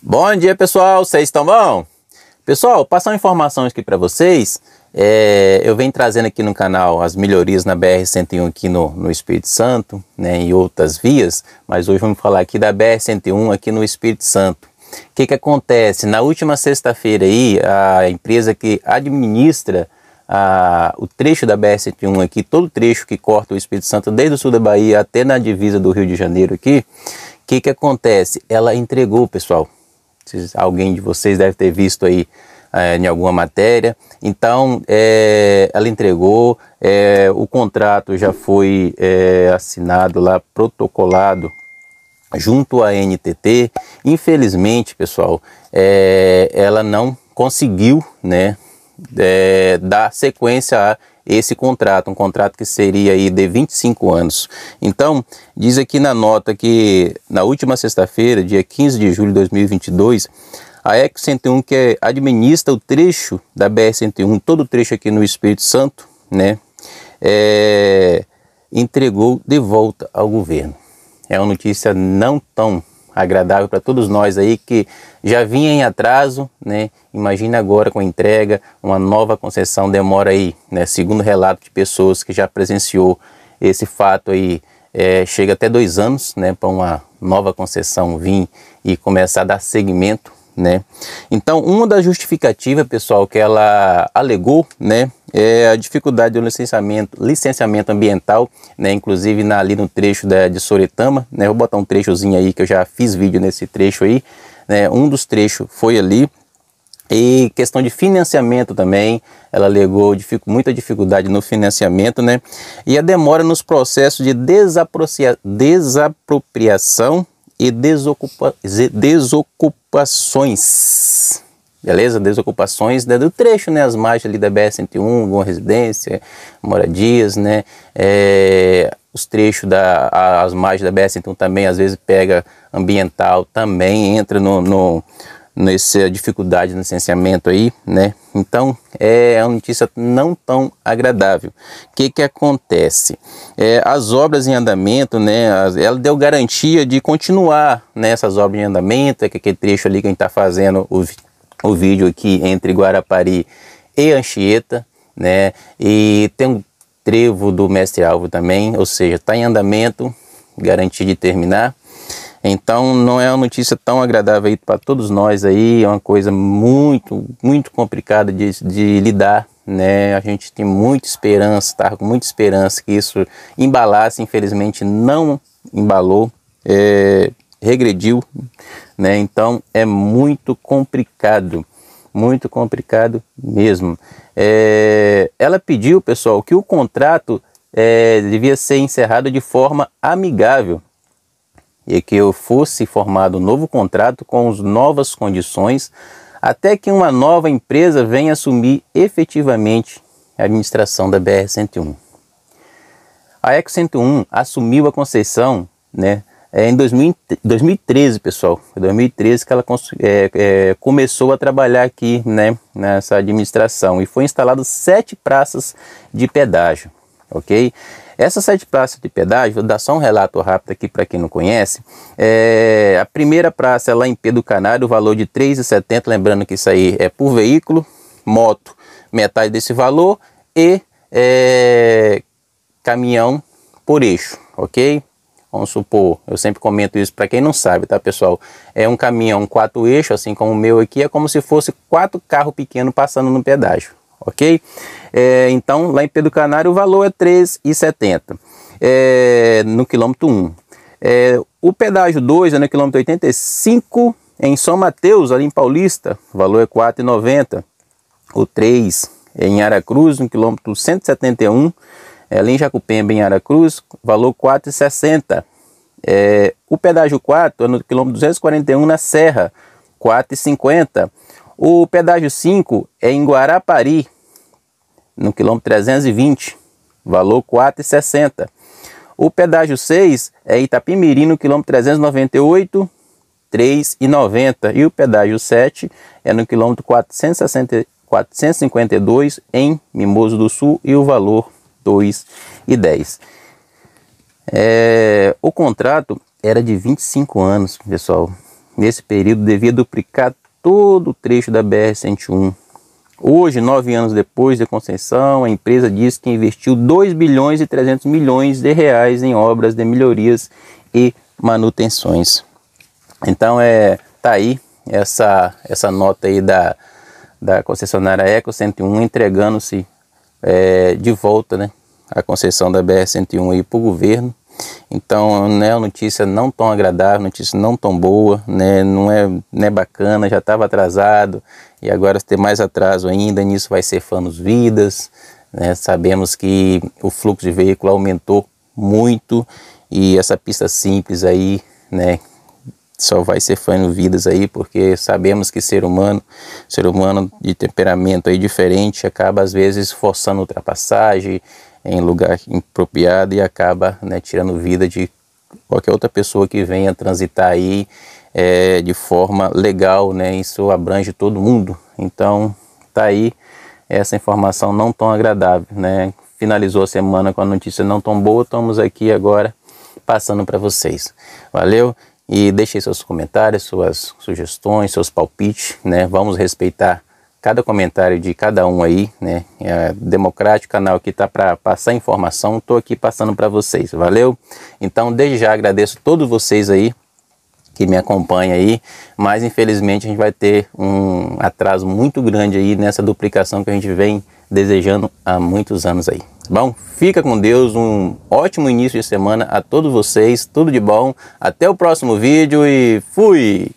Bom dia, pessoal. Vocês estão bom? Pessoal, passar uma informação aqui para vocês. É, eu venho trazendo aqui no canal as melhorias na BR-101 aqui no, no Espírito Santo, né, e outras vias, mas hoje vamos falar aqui da BR-101 aqui no Espírito Santo. O que, que acontece? Na última sexta-feira aí, a empresa que administra a, o trecho da BR-101 aqui, todo o trecho que corta o Espírito Santo desde o sul da Bahia até na divisa do Rio de Janeiro aqui, o que, que acontece? Ela entregou, pessoal, alguém de vocês deve ter visto aí é, em alguma matéria. Então, é, ela entregou, é, o contrato já foi é, assinado lá, protocolado junto à NTT. Infelizmente, pessoal, é, ela não conseguiu, né, é, dar sequência a esse contrato, um contrato que seria aí de 25 anos. Então, diz aqui na nota que na última sexta-feira, dia 15 de julho de 2022, a ECO 101 que administra o trecho da BR 101, todo o trecho aqui no Espírito Santo, né, é, entregou de volta ao governo. É uma notícia não tão agradável para todos nós aí que já vinha em atraso, né? Imagina agora com a entrega, uma nova concessão demora aí, né? Segundo relato de pessoas que já presenciou esse fato aí, é, chega até dois anos, né? Para uma nova concessão vir e começar a dar segmento, né? Então, uma das justificativas, pessoal, que ela alegou, né? É a dificuldade do licenciamento, licenciamento ambiental, né? Inclusive na, ali no trecho da, de Soretama, né? Vou botar um trechozinho aí que eu já fiz vídeo nesse trecho aí né, um dos trechos foi ali. E questão de financiamento também, ela alegou dific, muita dificuldade no financiamento, né? E a demora nos processos de desapropriação e desocupa, desocupações. Beleza? Desocupações né, do trecho, né? As margens ali da BR-101, alguma residência, moradias, né? É, os trechos da as margens da BS, então também às vezes pega ambiental, também entra no, no nessa dificuldade no licenciamento aí, né? Então é uma notícia não tão agradável. O que que acontece? É, as obras em andamento, né? Ela deu garantia de continuar nessas né, obras em andamento, é que aquele trecho ali que a gente está fazendo o, o vídeo aqui entre Guarapari e Anchieta, né? E tem um trevo do mestre alvo também, ou seja, está em andamento, garantia de terminar. Então não é uma notícia tão agradável para todos nós aí, é uma coisa muito, muito complicada de, de lidar, né? A gente tem muita esperança, tá com muita esperança que isso embalasse, infelizmente não embalou, é, regrediu, né? Então é muito complicado muito complicado mesmo. É, ela pediu, pessoal, que o contrato é, devia ser encerrado de forma amigável e que eu fosse formado um novo contrato com as novas condições até que uma nova empresa venha assumir efetivamente a administração da BR-101. A Eco-101 assumiu a concessão né, é, em 2000, 2013, pessoal, 2013 que ela é, é, começou a trabalhar aqui né, nessa administração e foi instalado sete praças de pedágio, ok? Essas sete praças de pedágio, vou dar só um relato rápido aqui para quem não conhece. É, a primeira praça é lá em Pedro Canário, o valor de R$ 3,70, lembrando que isso aí é por veículo, moto, metade desse valor e é, caminhão por eixo, ok? Vamos supor, eu sempre comento isso para quem não sabe, tá pessoal? É um caminhão quatro eixos, assim como o meu aqui, é como se fosse quatro carros pequenos passando no pedágio, ok? É, então, lá em Pedro Canário, o valor é R$ 3,70 é, no quilômetro 1. É, o pedágio 2 é no quilômetro 85, em São Mateus, ali em Paulista, o valor é R$ 4,90. O 3 é em Aracruz, no quilômetro 171 ela em Jacupemba, em Aracruz, valor 4,60. É, o pedágio 4 é no quilômetro 241 na Serra, 4,50. O pedágio 5 é em Guarapari, no quilômetro 320, valor 4,60. O pedágio 6 é Itapimirim, no quilômetro 398, 3,90. E o pedágio 7 é no quilômetro 460, 452, em Mimoso do Sul, e o valor 2 e 10. É, o contrato era de 25 anos, pessoal. Nesse período devia duplicar todo o trecho da BR-101. Hoje, nove anos depois da concessão, a empresa diz que investiu 2 bilhões e 300 milhões de reais em obras de melhorias e manutenções. Então, é, tá aí essa, essa nota aí da, da concessionária Eco 101 entregando-se é, de volta, né? a concessão da BR-101 aí para o governo. Então, né, uma notícia não tão agradável, notícia não tão boa, né, não é, não é bacana, já estava atrasado e agora ter mais atraso ainda, nisso vai ser nos vidas, né, sabemos que o fluxo de veículo aumentou muito e essa pista simples aí, né, só vai ser nos vidas aí, porque sabemos que ser humano, ser humano de temperamento aí diferente, acaba às vezes forçando ultrapassagem, em lugar impropriado e acaba né, tirando vida de qualquer outra pessoa que venha transitar aí é, de forma legal, né? Isso abrange todo mundo. Então tá aí essa informação não tão agradável, né? Finalizou a semana com a notícia não tão boa, estamos aqui agora passando para vocês. Valeu e deixe seus comentários, suas sugestões, seus palpites, né? Vamos respeitar cada comentário de cada um aí, né? É democrático, canal que tá para passar informação, tô aqui passando para vocês, valeu? Então, desde já agradeço todos vocês aí que me acompanha aí, mas infelizmente a gente vai ter um atraso muito grande aí nessa duplicação que a gente vem desejando há muitos anos aí. Tá bom, fica com Deus, um ótimo início de semana a todos vocês, tudo de bom, até o próximo vídeo e fui!